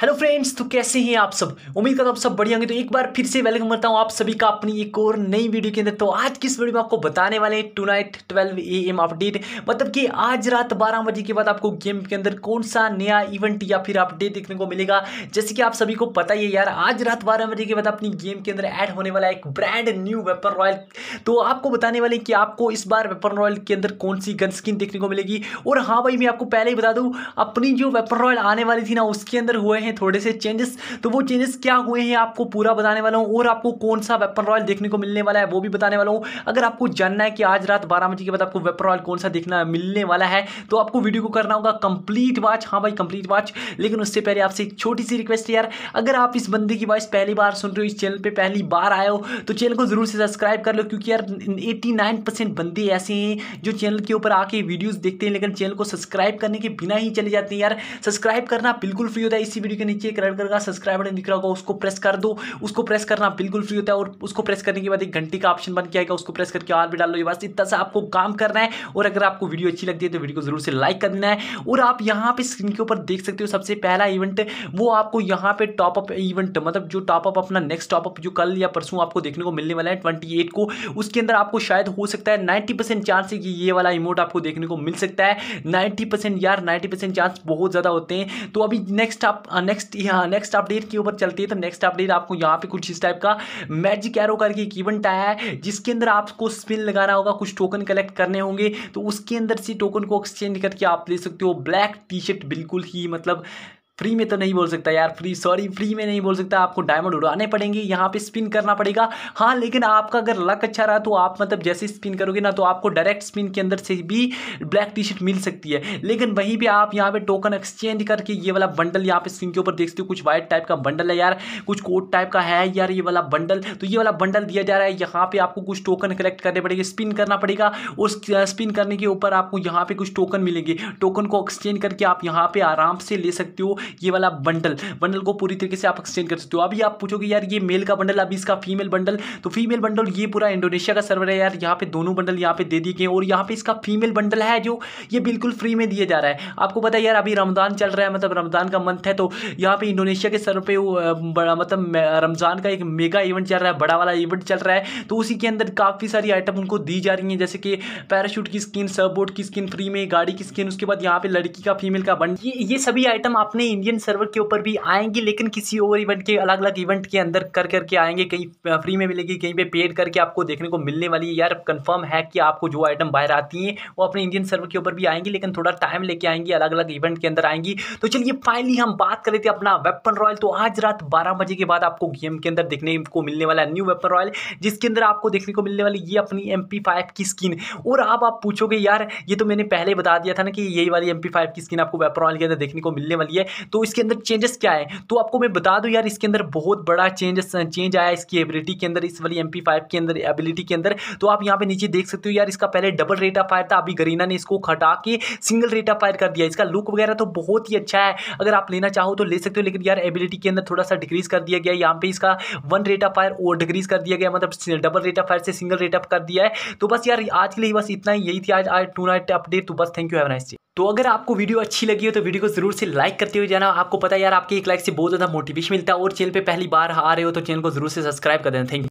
hello friends तो कैसे हैं आप सब उम्मीद करता हूँ आप सब बढ़िया होंगे तो एक बार फिर से वेलकम करता हूँ आप सभी का अपनी एक और नई वीडियो के अंदर तो आज की इस वीडियो में आपको बताने वाले हैं tonight twelve A M update मतलब कि आज रात बारह बजे के बाद आपको गेम के अंदर कौन सा नया इवेंट या फिर अपडेट देखने को मिलेगा जैसे कि आप सभी को पता ही है यार आज रात बारह बजे के बाद अपनी गेम के अंदर एड होने वाला एक ब्रांड न्यू वेपन रॉयल तो आपको बताने वाले कि आपको इस बार वेपन रॉयल के अंदर कौन सी गन स्किन देखने को मिलेगी और हाँ भाई मैं आपको पहले ही बता दूँ अपनी जो वेपन रॉयल आने वाली थी ना उसके अंदर हुए हैं हैं थोड़े से चेंजेस तो वो चेंजेस क्या हुए हैं आपको पूरा बताने वाला हूँ और आपको कौन सा वेपन रॉयल देखने को मिलने वाला है वो भी बताने वाला हूँ अगर आपको जानना है कि आज रात बारह बजे के बाद आपको वेपन रॉयल कौन सा देखना मिलने वाला है तो आपको वीडियो को करना होगा कंप्लीट वॉच हाँ भाई कंप्लीट वॉच लेकिन उससे पहले आपसे एक छोटी सी रिक्वेस्ट है यार अगर आप इस बंदे की वॉइस पहली बार सुन रहे हो इस चैनल पर पहली बार आए हो तो चैनल को जरूर से सब्सक्राइब कर लो क्योंकि यार एट्टी बंदे ऐसे हैं जो चैनल के ऊपर आके वीडियोज़ देखते हैं लेकिन चैनल को सब्सक्राइब करने के बिना ही चले जाते हैं यार सब्सक्राइब करना बिल्कुल फ्री होता है इसी वीडियो के नीचे एक रेड कलर का सब्सक्राइब बटन दिख रहा होगा उसको प्रेस कर दो उसको प्रेस करना बिल्कुल फ्री होता है और उसको प्रेस करने के बाद एक घंटे का ऑप्शन बन के आएगा उसको प्रेस करके और भी डाल लो बस इतना सा आपको काम करना है और अगर आपको वीडियो अच्छी लगती है तो वीडियो को जरूर से लाइक कर देना है और आप यहाँ पे स्क्रीन के ऊपर देख सकते हो सबसे पहला इवेंट वो आपको यहाँ पे टॉपअप इवेंट मतलब जो टॉपअप अपना नेक्स्ट टॉपअप जो कल या परसों आपको देखने को मिलने वाला है ट्वेंटी को उसके अंदर आपको शायद हो सकता है नाइन्टी चांस है कि ये वाला इमोट आपको देखने को मिल सकता है नाइन्टी यार नाइन्टी चांस बहुत ज़्यादा होते हैं तो अभी नेक्स्ट आप नेक्स्ट यहाँ नेक्स्ट अपडेट के ऊपर चलती है तो नेक्स्ट अपडेट आपको यहाँ पे कुछ इस टाइप का मैजिक एरो करके एक इवेंट आया है जिसके अंदर आपको स्पिन लगाना होगा कुछ टोकन कलेक्ट करने होंगे तो उसके अंदर से टोकन को एक्सचेंज करके आप ले सकते हो ब्लैक टी शर्ट बिल्कुल ही मतलब फ्री में तो नहीं बोल सकता यार फ्री सॉरी फ्री में नहीं बोल सकता आपको डायमंड उड़ाने पड़ेंगे यहाँ पे स्पिन करना पड़ेगा हाँ लेकिन आपका अगर लक अच्छा रहा तो आप मतलब जैसे स्पिन करोगे ना तो आपको डायरेक्ट स्पिन के अंदर से भी ब्लैक टी शर्ट मिल सकती है लेकिन वहीं पर आप यहाँ पर टोकन एक्सचेंज करके ये वाला बंडल यहाँ पे स्पिन के ऊपर देखते हो कुछ व्हाइट टाइप का बंडल है यार कुछ कोट टाइप का है यार ये वाला बंडल तो ये वाला बंडल दिया जा रहा है यहाँ पर आपको कुछ टोकन कलेक्ट करने पड़ेंगे स्पिन करना पड़ेगा उस स्पिन करने के ऊपर आपको यहाँ पर कुछ टोकन मिलेंगे टोकन को एक्सचेंज करके आप यहाँ पर आराम से ले सकते हो ये वाला बंडल बंडल को पूरी तरीके से आप एक्सचेंज कर सकते हो अभी आप पूछोगे यार ये मेल का बंडल अभी इसका फीमेल बंडल तो फीमेल बंडल ये पूरा इंडोनेशिया का सर्वर है यार यहाँ पे दोनों बंडल यहाँ पे दे दिए गए और यहाँ पे इसका फीमेल बंडल है जो ये बिल्कुल फ्री में दिया जा रहा है आपको पता है यार अभी रमज़ान चल रहा है मतलब रमज़ान का मंथ है तो यहाँ पे इंडोनेशिया के सर्वर पे मतलब रमज़ान का एक मेगा इवेंट चल रहा है बड़ा वाला इवेंट चल रहा है तो उसी के अंदर काफ़ी सारी आइटम उनको दी जा रही हैं जैसे कि पैराशूट की स्किन सर्फ की स्किन फ्री में गाड़ी की स्किन उसके बाद यहाँ पे लड़की का फीमेल का बंडल ये, ये सभी आइटम अपने इंडियन सर्वर के ऊपर भी आएंगी लेकिन किसी और इवेंट के अलग अलग इवेंट के अंदर कर करके आएंगे कहीं फ्री में मिलेगी कहीं पे पेड करके आपको देखने को मिलने वाली है यार कंफर्म है कि आपको जो आइटम बाहर आती हैं वो अपने इंडियन सर्वर के ऊपर भी आएंगी लेकिन थोड़ा टाइम लेके आएंगी अलग अलग इवेंट के अंदर आएंगी तो चलिए फाइनली हम बात करें थे अपना वेपन रॉयल तो आज रात बारह बजे के बाद आपको गेम के अंदर देखने को मिलने वाला न्यू वेपन रॉयल जिसके अंदर आपको देखने को मिलने वाली ये अपनी एम की स्किन और अब आप पूछोगे यार ये तो मैंने पहले बता दिया था ना कि यही वाली एम की स्किन आपको वेपन रॉयल के अंदर देखने को मिलने वाली है तो इसके अंदर चेंजेस क्या है तो आपको मैं बता दूं यार इसके अंदर बहुत बड़ा चेंजेस चेंज आया इसकी एबिलिटी के अंदर इस वाली एम के अंदर एबिलिटी के अंदर तो आप यहाँ पे नीचे देख सकते हो यार इसका पहले डबल रेट ऑफ फायर था अभी गरीना ने इसको हटा के सिंगल रेट ऑफ फायर कर दिया इसका लुक वगैरह तो बहुत ही अच्छा है अगर आप लेना चाहो तो ले सकते हो लेकिन यार एबिलिटी के अंदर थोड़ा सा डिक्रीज कर दिया गया यहाँ पे इसका वन रेट ऑफ फायर और डिक्रीज कर दिया गया मतलब डबल रेट ऑफ फायर से सिंगल रेट ऑफ कर दिया है तो बस यार आज के लिए बस इतना ही यही थी आज आज टू नाइट अपडेट तो बस thank you have nice day तो अगर आपको वीडियो अच्छी लगी हो तो वीडियो को जरूर से लाइक करते हुए जाना आपको पता है यार आपके एक लाइक से बहुत ज़्यादा मोटिवेशन मिलता है और चैनल पर पहली बार आ रहे हो तो चैनल को जरूर से सब्सक्राइब कर देना थैंक यू